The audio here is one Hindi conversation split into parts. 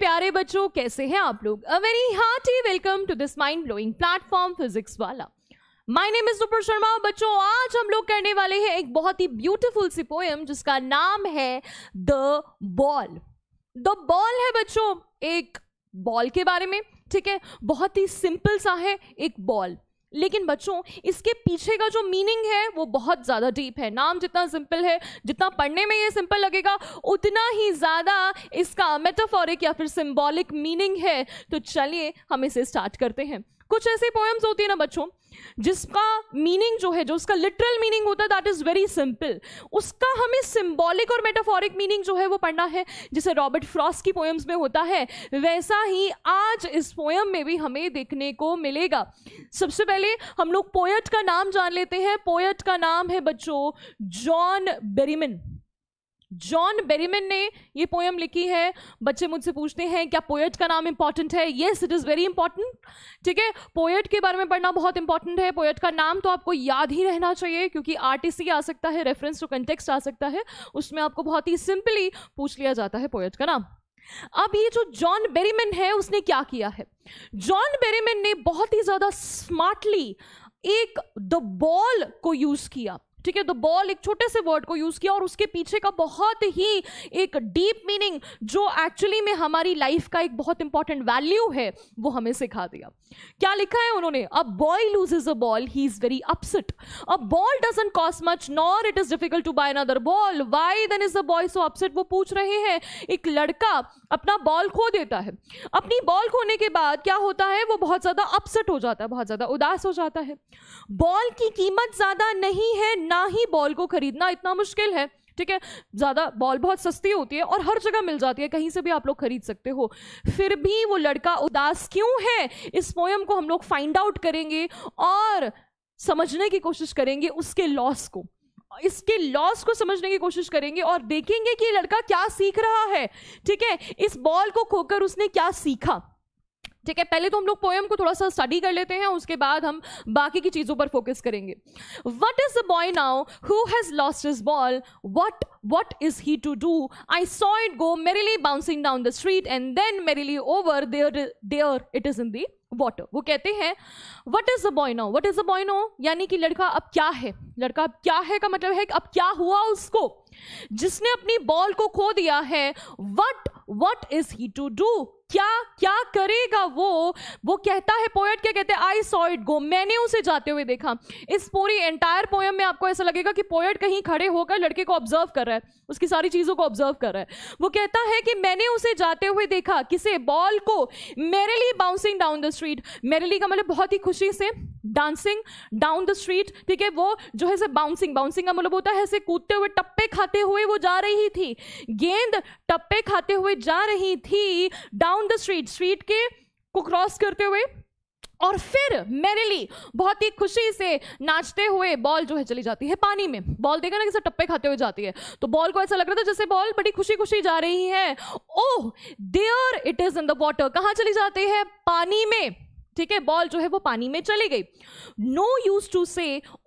प्यारे बच्चों कैसे हैं आप लोग a very hearty welcome to this mind blowing platform physics वाला my name is super Sharma बच्चों आज हम लोग करने वाले हैं एक बहुत ही ब्यूटीफुल सी पोएम जिसका नाम है द बॉल द बॉल है बच्चों एक बॉल के बारे में ठीक है बहुत ही सिंपल सा है एक बॉल लेकिन बच्चों इसके पीछे का जो मीनिंग है वो बहुत ज़्यादा डीप है नाम जितना सिंपल है जितना पढ़ने में ये सिंपल लगेगा उतना ही ज़्यादा इसका मेटाफोरिक या फिर सिम्बॉलिक मीनिंग है तो चलिए हम इसे स्टार्ट करते हैं कुछ ऐसी पोएम्स होती है ना बच्चों जिसका मीनिंग जो है जो उसका लिटरल मीनिंग होता है दैट इज़ वेरी सिंपल उसका हमें सिंबॉलिक और मेटाफॉरिक मीनिंग जो है वो पढ़ना है जिसे रॉबर्ट फ्रॉस्ट की पोएम्स में होता है वैसा ही आज इस पोएम में भी हमें देखने को मिलेगा सबसे पहले हम लोग पोएट का नाम जान लेते हैं पोएट का नाम है बच्चों जॉन बेरिमिन जॉन बेरीमेन ने ये पोएम लिखी है बच्चे मुझसे पूछते हैं क्या पोएट का नाम इंपॉर्टेंट है yes it is very important ठीक है पोएट के बारे में पढ़ना बहुत इंपॉर्टेंट है पोएट का नाम तो आपको याद ही रहना चाहिए क्योंकि ही आ सकता है रेफरेंस टू कंटेक्सट आ सकता है उसमें आपको बहुत ही सिंपली पूछ लिया जाता है पोएट का नाम अब ये जो जॉन बेरीमेन है उसने क्या किया है जॉन बेरीमेन ने बहुत ही ज़्यादा स्मार्टली एक द बॉल को यूज़ किया ठीक है द बॉल एक छोटे से वर्ड को यूज किया और उसके पीछे का बहुत ही एक डीप मीनिंग जो एक्चुअली में हमारी लाइफ का एक बहुत इंपॉर्टेंट वैल्यू है वो हमें सिखा दिया क्या लिखा है उन्होंने a boy loses a ball he is very upset a ball doesn't cost much nor it is difficult to buy another ball why then is a boy so upset वो पूछ रहे हैं एक लड़का अपना बॉल खो देता है अपनी बॉल खोने के बाद क्या होता है वो बहुत ज्यादा अपसेट हो जाता है बहुत ज्यादा उदास हो जाता है बॉल की कीमत ज्यादा नहीं है ना ही बॉल को खरीदना इतना मुश्किल है ठीक है ज़्यादा बॉल बहुत सस्ती होती है और हर जगह मिल जाती है कहीं से भी आप लोग खरीद सकते हो फिर भी वो लड़का उदास क्यों है इस पोएम को हम लोग फाइंड आउट करेंगे और समझने की कोशिश करेंगे उसके लॉस को इसके लॉस को समझने की कोशिश करेंगे और देखेंगे कि लड़का क्या सीख रहा है ठीक है इस बॉल को खोकर उसने क्या सीखा ठीक है पहले तो हम लोग पोएम को थोड़ा सा स्टडी कर लेते हैं उसके बाद हम बाकी की चीजों पर फोकस करेंगे what is the boy now who has lost his ball what what is he to do I saw it go merrily bouncing down the street and then merrily over there there it is in the water वो कहते हैं what is a boy now what is a boy now यानी कि लड़का अब क्या है लड़का अब क्या है का मतलब है कि अब क्या हुआ उसको जिसने अपनी बॉल को खो दिया है what what is he to do क्या क्या करेगा वो वो कहता है पोएट क्या कहते हैं आई सॉ इट गो मैंने उसे जाते हुए देखा इस पूरी एंटायर पोएम में आपको ऐसा लगेगा कि पोएट कहीं खड़े होकर लड़के को ऑब्जर्व कर रहा है उसकी सारी चीज़ों को ऑब्जर्व कर रहा है वो कहता है कि मैंने उसे जाते हुए देखा किसे बॉल को मेरे लिए बाउंसिंग डाउन द स्ट्रीट लिए का मतलब बहुत ही खुशी से डांसिंग डाउन द स्ट्रीट ठीक है वो जो है से बाउंसिंग बाउंसिंग का मतलब होता है ऐसे कूदते हुए टप्पे खाते हुए वो जा रही थी गेंद टप्पे खाते हुए जा रही थी down down the street street के को क्रॉस करते हुए और फिर मेरेली बहुत ही खुशी से नाचते हुए बॉल जो है चली जाती है पानी में बॉल देखा ना किसी टप्पे खाते हुए जाती है तो बॉल को ऐसा लग रहा था जैसे बॉल बड़ी खुशी खुशी जा रही है oh there it is in the water कहाँ चली जाती है पानी में ठीक है बॉल जो है वो पानी में चली गई no use to say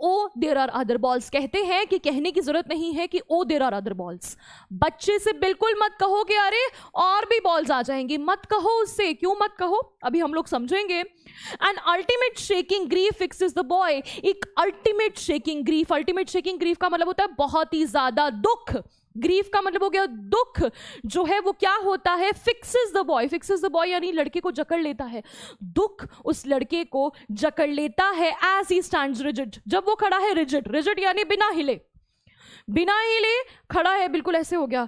oh there are other balls कहते हैं कि कहने की जरूरत नहीं है कि oh there are other balls बच्चे से बिल्कुल मत कहो कि अरे और भी बॉल्स आ जाएंगी मत कहो उससे क्यों मत कहो अभी हम लोग समझेंगे an ultimate shaking grief fix the boy एक ultimate shaking grief ultimate shaking grief का मतलब होता है बहुत ही ज्यादा दुख ग्रीफ का मतलब हो गया दुख जो है वो क्या होता है fixes the boy fixes the boy यानी लड़के को जकड़ लेता है दुख उस लड़के को जकड़ लेता है एज ही स्टैंड रिजिट जब वो खड़ा है रिजिट रिजिट यानी बिना हिले बिना हिले खड़ा है बिल्कुल ऐसे हो गया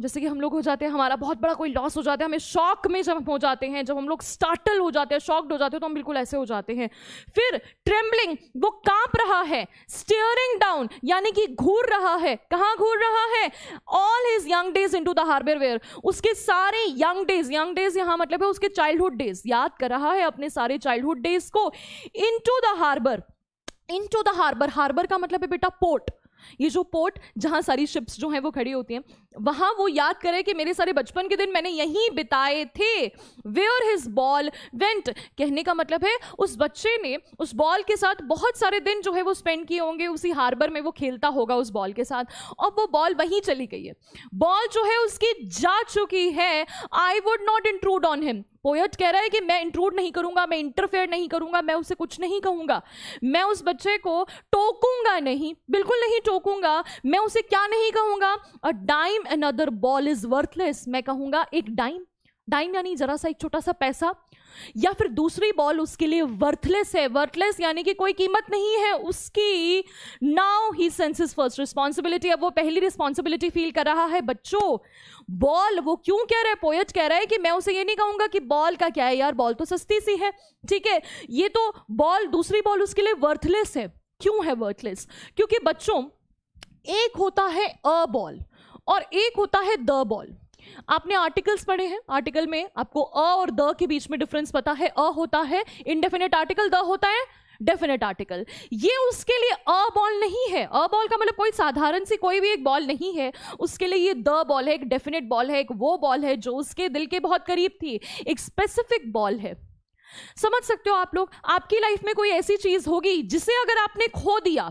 जैसे कि हम लोग हो जाते हैं हमारा बहुत बड़ा कोई लॉस हो जाता है हमें शॉक में जब हम हो जाते हैं जब हम लोग स्टार्टल हो जाते हैं शॉक्ड हो जाते हैं तो हम बिल्कुल ऐसे हो जाते हैं फिर ट्रेम्बलिंग वो कांप रहा है स्टेयरिंग डाउन यानी कि घूर रहा है कहाँ घूर रहा है all his young days into the harbour where उसके सारे यंग डेज यंग डेज यहाँ मतलब है उसके चाइल्डहुड डेज याद कर रहा है अपने सारे चाइल्डहुड डेज को into the harbour into the harbour harbour का मतलब है बेटा पोर्ट ये जो पोर्ट जहाँ सारी शिप्स जो हैं वो खड़ी होती हैं वहाँ वो याद करे कि मेरे सारे बचपन के दिन मैंने यहीं बिताए थे वेयर हिज बॉल वेंट कहने का मतलब है उस बच्चे ने उस बॉल के साथ बहुत सारे दिन जो है वो स्पेंड किए होंगे उसी हार्बर में वो खेलता होगा उस बॉल के साथ और वो बॉल वहीं चली गई है बॉल जो है उसकी जा चुकी है I would not intrude on him poet कह रहा है कि मैं इंट्रूड नहीं करूंगा मैं इंटरफेयर नहीं करूंगा मैं उसे कुछ नहीं कहूंगा मैं उस बच्चे को टोकूंगा नहीं बिल्कुल नहीं टोकूंगा मैं उसे क्या नहीं कहूंगा a dime another ball is worthless मैं कहूंगा एक डाइम डाइन यानी जरा सा एक छोटा सा पैसा या फिर दूसरी बॉल उसके लिए वर्थलेस है वर्थलेस यानी कि कोई कीमत नहीं है उसकी now he senses first responsibility अब वो पहली रिस्पॉन्सिबिलिटी फील कर रहा है बच्चों बॉल वो क्यों कह रहा है पोयट कह रहा है कि मैं उसे ये नहीं कहूंगा कि बॉल का क्या है यार बॉल तो सस्ती सी है ठीक है ये तो बॉल दूसरी बॉल उसके लिए वर्थलेस है क्यों है वर्थलेस क्योंकि बच्चों एक होता है अ बॉल और एक होता है द बॉल आपने आर्टिकल्स पढ़े हैं आर्टिकल में आपको अ और द के बीच में डिफरेंस पता है अ होता है इनडेफिनेट आर्टिकल द होता है डेफिनेट आर्टिकल ये उसके लिए अ बॉल नहीं है अ बॉल का मतलब कोई साधारण सी कोई भी एक बॉल नहीं है उसके लिए ये द बॉल है एक डेफिनेट बॉल है एक वो बॉल है जो उसके दिल के बहुत करीब थी एक स्पेसिफिक बॉल है समझ सकते हो आप लोग आपकी लाइफ में कोई ऐसी चीज़ होगी जिसे अगर आपने खो दिया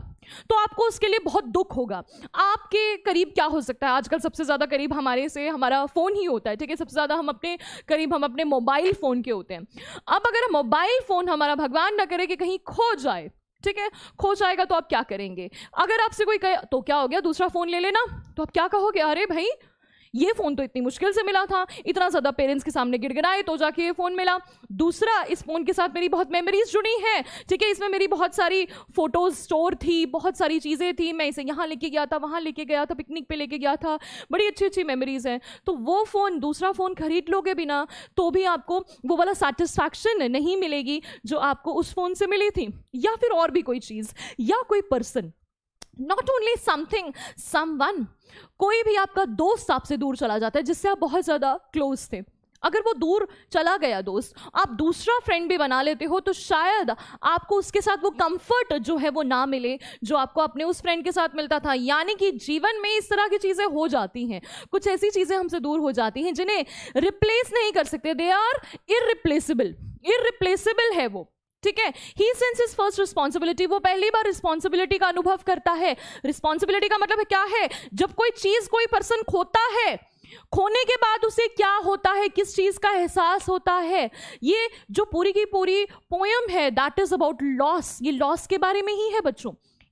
तो आपको उसके लिए बहुत दुख होगा आपके करीब क्या हो सकता है आजकल सबसे ज़्यादा करीब हमारे से हमारा फ़ोन ही होता है ठीक है सबसे ज़्यादा हम अपने करीब हम अपने मोबाइल फ़ोन के होते हैं अब अगर मोबाइल फ़ोन हमारा भगवान ना करे कि कहीं खो जाए ठीक है खो जाएगा तो आप क्या करेंगे अगर आपसे कोई कहे तो क्या हो गया दूसरा फ़ोन ले लेना तो आप क्या कहोगे अरे भाई ये फ़ोन तो इतनी मुश्किल से मिला था इतना ज़्यादा पेरेंट्स के सामने गिड़गिड़ाए तो जाके ये फ़ोन मिला दूसरा इस फ़ोन के साथ मेरी बहुत मेमोरीज जुड़ी हैं ठीक है इसमें मेरी बहुत सारी फ़ोटोज़ स्टोर थी बहुत सारी चीज़ें थी मैं इसे यहाँ लेके गया था वहाँ लेके गया था पिकनिक पर लेके गया था बड़ी अच्छी अच्छी मेमोरीज़ हैं तो वो फ़ोन दूसरा फ़ोन खरीद लोगे बिना तो भी आपको वो वाला सेटिस्फैक्शन नहीं मिलेगी जो आपको उस फ़ोन से मिली थी या फिर और भी कोई चीज़ या कोई person not only something someone कोई भी आपका दोस्त आपसे दूर चला जाता है जिससे आप बहुत ज़्यादा क्लोज थे अगर वो दूर चला गया दोस्त आप दूसरा फ्रेंड भी बना लेते हो तो शायद आपको उसके साथ वो कंफर्ट जो है वो ना मिले जो आपको अपने उस फ्रेंड के साथ मिलता था यानी कि जीवन में इस तरह की चीज़ें हो जाती हैं कुछ ऐसी चीज़ें हमसे दूर हो जाती हैं जिन्हें रिप्लेस नहीं कर सकते दे आर इरिप्लेसिबल इरिप्लेसिबल है वो ठीक है he sense is first responsibility वो पहली बार रिस्पॉन्सिबिलिटी का अनुभव करता है रिस्पॉन्सिबिलिटी का मतलब है क्या है जब कोई चीज कोई पर्सन खोता है खोने के बाद उसे क्या होता है किस चीज का एहसास होता है ये जो पूरी की पूरी पोयम है दैट इज अबाउट लॉस ये लॉस के बारे में ही है बच्चों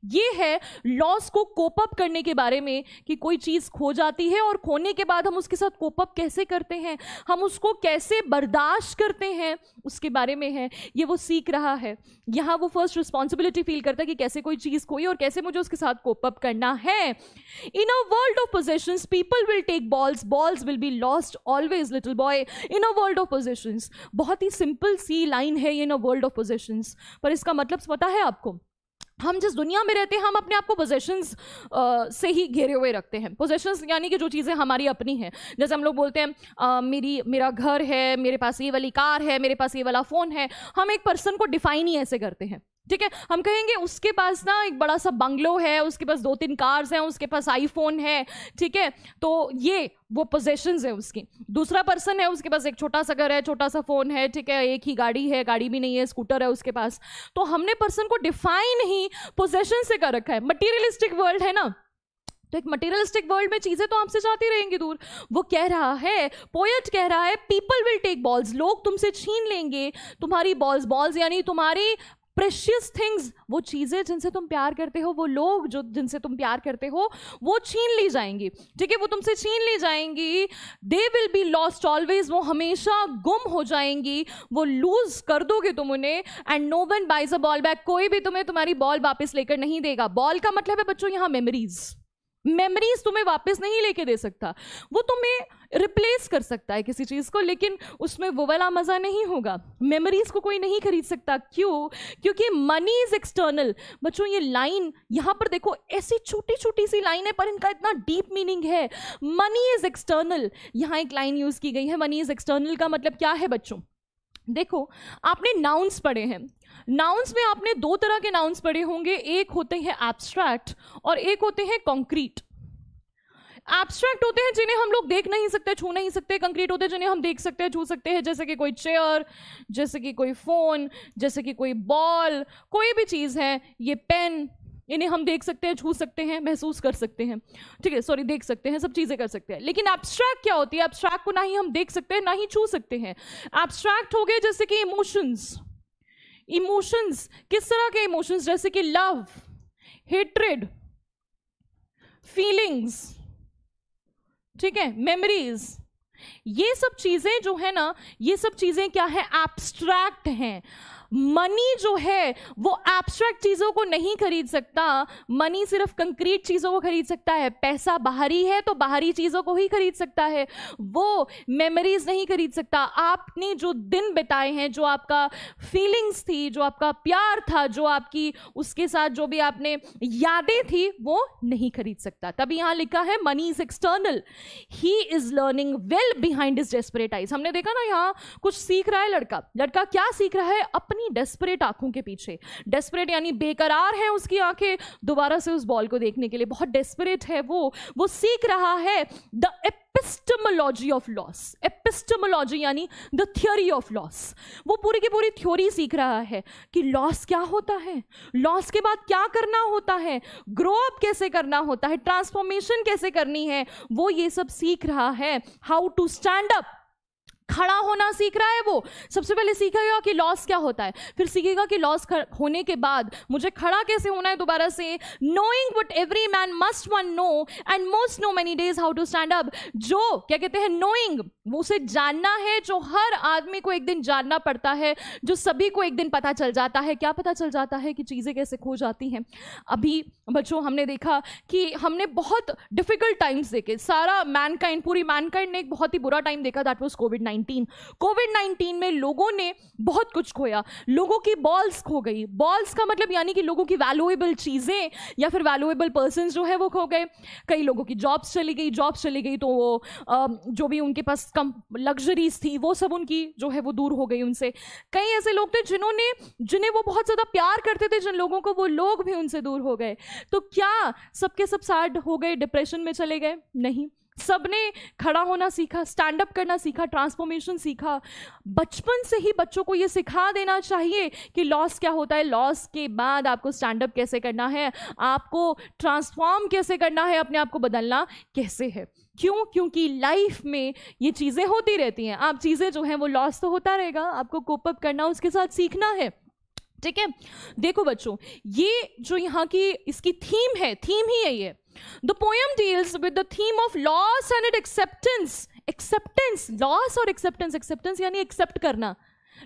ये है लॉस को कोप अप करने के बारे में कि कोई चीज़ खो जाती है और खोने के बाद हम उसके साथ कोप अप कैसे करते हैं हम उसको कैसे बर्दाश्त करते हैं उसके बारे में है ये वो सीख रहा है यहाँ वो फर्स्ट रिस्पॉन्सिबिलिटी फील करता है कि कैसे कोई चीज़ खोई और कैसे मुझे उसके साथ कोप अप करना है in a world of possessions people will take balls balls will be lost always little boy in a world of possessions बहुत ही सिंपल सी लाइन है in a world of possessions पर इसका मतलब पता है आपको हम जिस दुनिया में रहते हैं हम अपने आप को पोजेशंस से ही घेरे हुए रखते हैं पोजेशंस यानी कि जो चीज़ें हमारी अपनी हैं जैसे हम लोग बोलते हैं आ, मेरी मेरा घर है मेरे पास ये वाली कार है मेरे पास ये वाला फ़ोन है हम एक पर्सन को डिफ़ाइन ही ऐसे करते हैं ठीक है हम कहेंगे उसके पास ना एक बड़ा सा बंगलो है उसके पास दो तीन कार्स हैं उसके पास आईफोन है ठीक है तो ये वो पोजेशन है उसकी दूसरा पर्सन है उसके पास एक छोटा सा घर है छोटा सा फ़ोन है ठीक है एक ही गाड़ी है गाड़ी भी नहीं है स्कूटर है उसके पास तो हमने पर्सन को डिफाइन ही पोजेशन से कर रखा है मटीरियलिस्टिक वर्ल्ड है ना तो एक मटेरियलिस्टिक वर्ल्ड में चीज़ें तो आपसे जाती रहेंगी दूर वो कह रहा है पोएट कह रहा है पीपल विल टेक बॉल्स लोग तुमसे छीन लेंगे तुम्हारी बॉल्स बॉल्स यानी तुम्हारी प्रेशियस थिंग्स वो चीज़ें जिनसे तुम प्यार करते हो वो लोग जो जिनसे तुम प्यार करते हो वो छीन ली जाएंगी ठीक है वो तुमसे छीन ली जाएंगी they will be lost always वो हमेशा गुम हो जाएंगी वो लूज कर दोगे तुम उन्हें and no one buys a ball back कोई भी तुम्हें तुम्हारी बॉल वापस लेकर नहीं देगा बॉल का मतलब है बच्चों यहाँ मेमोरीज़ मेमरीज तुम्हें वापस नहीं लेके दे सकता वो तुम्हें रिप्लेस कर सकता है किसी चीज़ को लेकिन उसमें वो वाला मज़ा नहीं होगा मेमरीज को कोई नहीं खरीद सकता क्यों क्योंकि मनी इज़ एक्सटर्नल बच्चों ये लाइन यहाँ पर देखो ऐसी छोटी छोटी सी लाइन है पर इनका इतना डीप मीनिंग है मनी इज़ एक्सटर्नल यहाँ एक लाइन यूज़ की गई है मनी इज़ एक्सटर्नल का मतलब क्या है बच्चों देखो आपने नाउन्स पढ़े हैं नाउन्स में आपने दो तरह के नाउन्स पढ़े होंगे एक होते हैं एब्स्ट्रैक्ट और एक होते हैं कंक्रीट एब्स्ट्रैक्ट होते हैं जिन्हें हम लोग देख नहीं सकते छू नहीं सकते कंक्रीट होते हैं जिन्हें हम देख सकते हैं छू सकते हैं जैसे कि कोई चेयर जैसे कि कोई फ़ोन जैसे कि कोई बॉल कोई भी चीज़ है ये पेन इन्हें हम देख सकते हैं छू सकते हैं महसूस कर सकते हैं ठीक है सॉरी देख सकते हैं सब चीज़ें कर सकते हैं लेकिन एब्स्ट्रैक्ट क्या होती है एब्स्ट्रैक्ट को ना ही हम देख सकते हैं ना ही छू सकते हैं एब्स्ट्रैक्ट हो गए जैसे कि इमोशंस इमोशंस किस तरह के इमोशंस जैसे कि लव हेट्रेड फीलिंग्स ठीक है मेमोरीज ये सब चीजें जो है ना ये सब चीजें क्या है एब्स्ट्रैक्ट हैं मनी जो है वो एब्स्ट्रैक्ट चीज़ों को नहीं खरीद सकता मनी सिर्फ कंक्रीट चीज़ों को खरीद सकता है पैसा बाहरी है तो बाहरी चीज़ों को ही खरीद सकता है वो मेमोरीज नहीं खरीद सकता आपने जो दिन बिताए हैं जो आपका फीलिंग्स थी जो आपका प्यार था जो आपकी उसके साथ जो भी आपने यादें थी वो नहीं खरीद सकता तभी यहां लिखा है money is external he is learning well behind हमने देखा ना यहाँ कुछ सीख रहा है लड़का लड़का क्या सीख रहा है अपनी यानी डेस्परेट आंखों के पीछे डेस्परेट यानी बेकरार है उसकी आंखें दोबारा से उस बॉल को देखने के लिए बहुत डेस्परेट है वो वो सीख रहा है the epistemology of loss epistemology यानी द थियोरी ऑफ लॉस वो पूरी की पूरी थ्योरी सीख रहा है कि लॉस क्या होता है लॉस के बाद क्या करना होता है ग्रो अप कैसे करना होता है ट्रांसफॉर्मेशन कैसे करनी है वो ये सब सीख रहा है हाउ टू स्टैंड अप खड़ा होना सीख रहा है वो सबसे पहले सीखेगा कि लॉस क्या होता है फिर सीखेगा कि लॉस होने के बाद मुझे खड़ा कैसे होना है दोबारा से knowing what every man must one know and most know many days how to stand up जो क्या कहते हैं नोइंग उसे जानना है जो हर आदमी को एक दिन जानना पड़ता है जो सभी को एक दिन पता चल जाता है क्या पता चल जाता है कि चीज़ें कैसे खो जाती हैं अभी बच्चों हमने देखा कि हमने बहुत डिफिकल्ट टाइम्स देखे सारा मैनकाइंड पूरी मैनकाइंड ने एक बहुत ही बुरा टाइम देखा that was Covid nineteen nineteen Covid nineteen में लोगों ने बहुत कुछ खोया लोगों की बॉल्स खो गई बॉल्स का मतलब यानी कि लोगों की वैल्यूएबल चीज़ें या फिर वैल्यूएबल पर्सन जो है वो खो गए कई लोगों की जॉब्स चली गई जॉब्स चली गई तो वो जो भी उनके पास कम लग्जरीज थी वो सब उनकी जो है वो दूर हो गई उनसे कई ऐसे लोग थे जिन्होंने जिन्हें वो बहुत ज़्यादा प्यार करते थे जिन लोगों को वो लोग भी उनसे दूर हो गए तो क्या सबके सब सैड हो गए डिप्रेशन में चले गए नहीं सबने खड़ा होना सीखा स्टैंड अप करना सीखा ट्रांसफॉर्मेशन सीखा बचपन से ही बच्चों को ये सिखा देना चाहिए कि लॉस क्या होता है लॉस के बाद आपको स्टैंड अप कैसे करना है आपको ट्रांसफॉर्म कैसे करना है अपने आप को बदलना कैसे है क्यों क्योंकि लाइफ में ये चीज़ें होती रहती हैं आप चीज़ें जो हैं वो लॉस तो होता रहेगा आपको कोपअप करना उसके साथ सीखना है ठीक है देखो बच्चों ये जो यहाँ की इसकी थीम है थीम ही है ये The poem deals with the theme of loss and acceptance. Acceptance, loss और acceptance, acceptance यानी accept करना.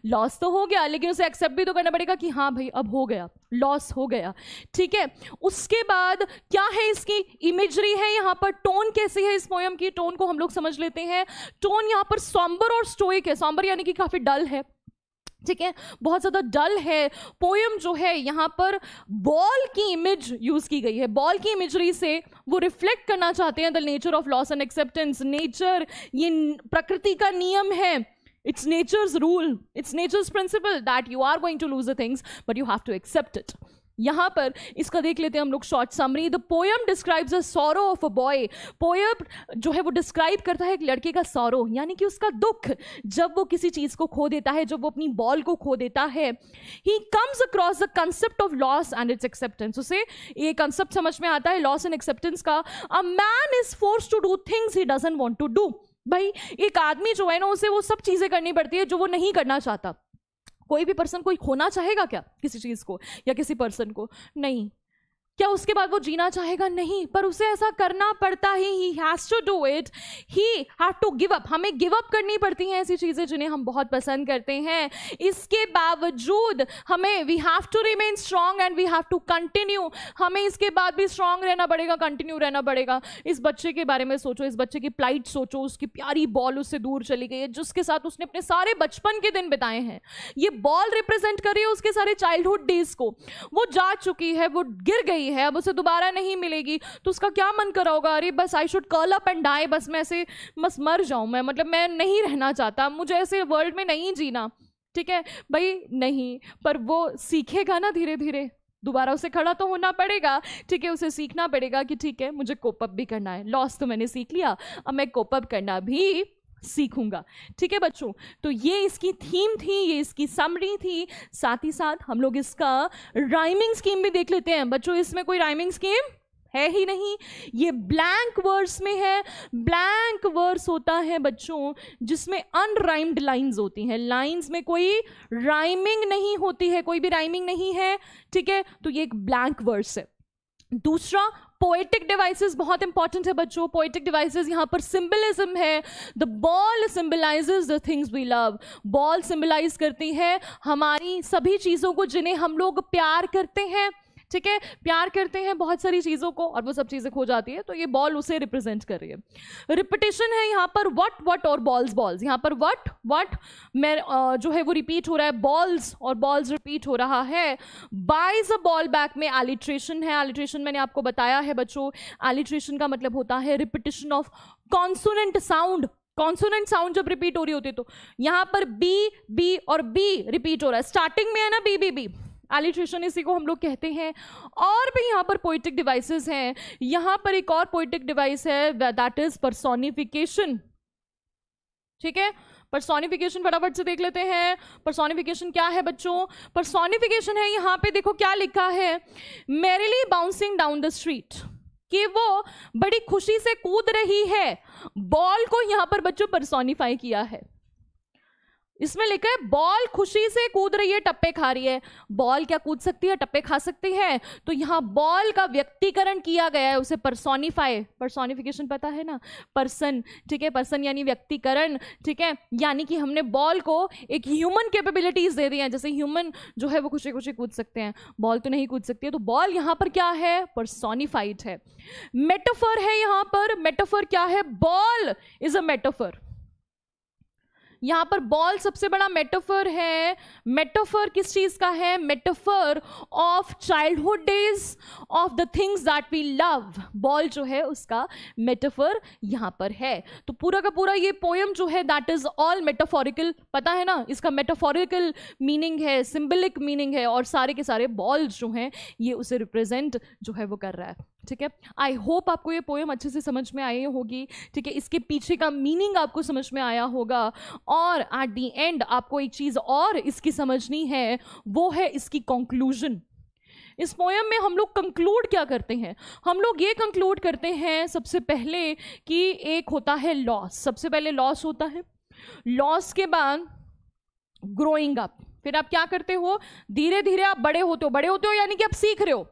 लॉस तो हो गया लेकिन उसे एक्सेप्ट भी तो करना पड़ेगा कि हाँ भाई अब हो गया लॉस हो गया ठीक है उसके बाद क्या है इसकी इमेजरी है यहाँ पर टोन कैसी है इस पोएम की टोन को हम लोग समझ लेते हैं टोन यहाँ पर सॉम्बर और स्टोइक है सॉम्बर यानी कि काफ़ी डल है ठीक है बहुत ज़्यादा डल है पोयम जो है यहाँ पर बॉल की इमेज यूज़ की गई है बॉल की इमेजरी से वो रिफ्लेक्ट करना चाहते हैं the nature of loss and acceptance nature ये प्रकृति का नियम है it's nature's rule it's nature's principle that you are going to lose the things but you have to accept it यहाँ पर इसका देख लेते हैं हम लोग short summary the poem describes a sorrow of a boy poem जो है वो डिस्क्राइब करता है एक लड़के का सॉरो यानी कि उसका दुख जब वो किसी चीज़ को खो देता है जब वो अपनी बॉल को खो देता है ही comes across the concept of loss and its acceptance उसे ये कंसेप्ट समझ में आता है लॉस एंड एक्सेप्टेंस का a man is force to do things he doesn't want to do भाई एक आदमी जो है ना उसे वो सब चीज़ें करनी पड़ती है जो वो नहीं करना चाहता कोई भी पर्सन कोई खोना चाहेगा क्या किसी चीज़ को या किसी पर्सन को नहीं क्या उसके बाद वो जीना चाहेगा नहीं पर उसे ऐसा करना पड़ता he he has to do it he have to give up हमें गिव अप करनी पड़ती हैं ऐसी चीज़ें जिन्हें हम बहुत पसंद करते हैं इसके बावजूद हमें we have to remain strong and we have to continue हमें इसके बाद भी स्ट्रांग रहना पड़ेगा कंटिन्यू रहना पड़ेगा इस बच्चे के बारे में सोचो इस बच्चे की प्लाइट सोचो उसकी प्यारी बॉल उससे दूर चली गई है जिसके साथ उसने अपने सारे बचपन के दिन बिताए हैं ये बॉल रिप्रेजेंट कर रही है उसके सारे चाइल्डहुड डेज को वो जा चुकी है वो गिर गई गई है अब उसे दोबारा नहीं मिलेगी तो उसका क्या मन करा होगा अरे बस I should curl up and die बस मैं ऐसे बस मर जाऊँ मैं मतलब मैं नहीं रहना चाहता मुझे ऐसे वर्ल्ड में नहीं जीना ठीक है भाई नहीं पर वो सीखेगा ना धीरे धीरे दोबारा उसे खड़ा तो होना पड़ेगा ठीक है उसे सीखना पड़ेगा कि ठीक है मुझे कोपअप भी करना है लॉस तो मैंने सीख लिया अब मैं कोपअप करना भी सीखूंगा ठीक है बच्चों तो ये इसकी थीम थी ये इसकी समरी थी साथ ही साथ हम लोग इसका राइमिंग स्कीम भी देख लेते हैं बच्चों इसमें कोई राइमिंग स्कीम है ही नहीं ये ब्लैंक वर्ड्स में है ब्लैंक वर्ड्स होता है बच्चों जिसमें अनराइम्ड लाइंस होती हैं लाइंस में कोई राइमिंग नहीं होती है कोई भी राइमिंग नहीं है ठीक है तो ये एक ब्लैंक वर्ड्स है दूसरा पोएटिक डिवाइसेस बहुत इंपॉर्टेंट है बच्चों पोइटिक डिवाइसेस यहाँ पर सिंबलिज्म है the ball symbolises the things we love ball symbolise करती है हमारी सभी चीज़ों को जिन्हें हम लोग प्यार करते हैं ठीक है प्यार करते हैं बहुत सारी चीज़ों को और वो सब चीज़ें खो जाती है तो ये बॉल उसे रिप्रेजेंट कर रही है रिपीटेशन है यहाँ पर वट वट और बॉल्स बॉल्स यहाँ पर वट वट मैं जो है वो रिपीट हो रहा है बॉल्स और बॉल्स रिपीट हो रहा है बाइज अ बॉल बैक में एलिट्रेशन है एलिट्रेशन मैंने आपको बताया है बच्चों एलिट्रेशन का मतलब होता है repetition of consonant sound consonant sound जब रिपीट हो रही होती है तो यहाँ पर बी बी और बी रिपीट हो रहा है स्टार्टिंग में है ना बी बी बी एलिट्रेशन इसी को हम लोग कहते हैं और भी यहाँ पर पोइटिक डिवाइसेस हैं यहाँ पर एक और पोइटिक डिवाइस है दैट इज परसोनिफिकेशन ठीक है परसोनिफिकेशन फटाफट से देख लेते हैं परसोनिफिकेशन क्या है बच्चों परसोनिफिकेशन है यहाँ पे देखो क्या लिखा है merrily bouncing down the street कि वो बड़ी खुशी से कूद रही है बॉल को यहाँ पर बच्चों परसोनिफाई किया है इसमें लिखा है बॉल खुशी से कूद रही है टप्पे खा रही है बॉल क्या कूद सकती है टप्पे खा सकती है तो यहाँ बॉल का व्यक्तिकरण किया गया है उसे परसोनिफाई परसोनिफिकेशन पता है ना पर्सन ठीक है पर्सन यानी व्यक्तिकरण ठीक है यानी कि हमने बॉल को एक ह्यूमन कैपेबिलिटीज दे दी है जैसे ह्यूमन जो है वो खुशी खुशी कूद सकते हैं बॉल तो नहीं कूद सकती है तो बॉल यहाँ पर क्या है परसोनिफाइड है मेटोफर है यहाँ पर मेटोफर क्या है बॉल इज अ मेटोफर यहाँ पर बॉल सबसे बड़ा मेटाफर है मेटाफर किस चीज़ का है metaphor of childhood days of the things that we love ball जो है उसका मेटाफर यहाँ पर है तो पूरा का पूरा ये पोयम जो है दैट इज ऑल मेटाफोरिकल पता है ना इसका मेटाफोरिकल मीनिंग है सिम्बलिक मीनिंग है और सारे के सारे बॉल्स जो हैं ये उसे रिप्रेजेंट जो है वो कर रहा है ठीक है आई होप आपको ये पोएम अच्छे से समझ में आई होगी ठीक है इसके पीछे का मीनिंग आपको समझ में आया होगा और एट दी एंड आपको एक चीज़ और इसकी समझनी है वो है इसकी कंक्लूजन इस पोएम में हम लोग कंक्लूड क्या करते हैं हम लोग ये कंक्लूड करते हैं सबसे पहले कि एक होता है लॉस सबसे पहले लॉस होता है लॉस के बाद ग्रोइंग अप फिर आप क्या करते हो धीरे धीरे आप बड़े होते हो बड़े होते हो यानी कि आप सीख रहे हो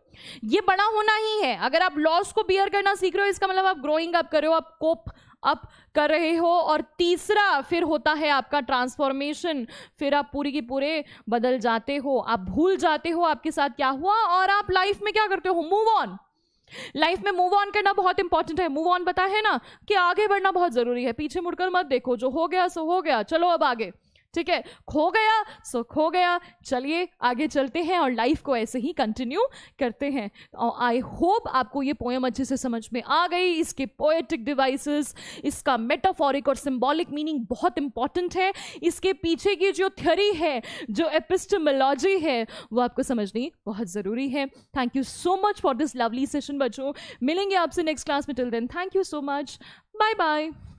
ये बड़ा होना ही है अगर आप लॉस को बियर करना सीख रहे हो इसका मतलब आप ग्रोइंग अप कर रहे हो आप कोप अप कर रहे हो और तीसरा फिर होता है आपका ट्रांसफॉर्मेशन फिर आप पूरी की पूरे बदल जाते हो आप भूल जाते हो आपके साथ क्या हुआ और आप लाइफ में क्या करते हो मूव ऑन लाइफ में मूव ऑन करना बहुत इंपॉर्टेंट है मूव ऑन बताए है ना कि आगे बढ़ना बहुत जरूरी है पीछे मुड़कर मत देखो जो हो गया सो हो गया चलो अब आगे ठीक है खो गया सो खो गया चलिए आगे चलते हैं और लाइफ को ऐसे ही कंटिन्यू करते हैं और आई होप आपको ये पोएम अच्छे से समझ में आ गई इसके पोएटिक डिवाइसेस इसका मेटाफोरिक और सिम्बॉलिक मीनिंग बहुत इंपॉर्टेंट है इसके पीछे की जो थ्योरी है जो एपिस्टमोलॉजी है वो आपको समझनी बहुत ज़रूरी है thank you so much for this lovely session बच्चों मिलेंगे आपसे नेक्स्ट क्लास में till then thank you so much bye bye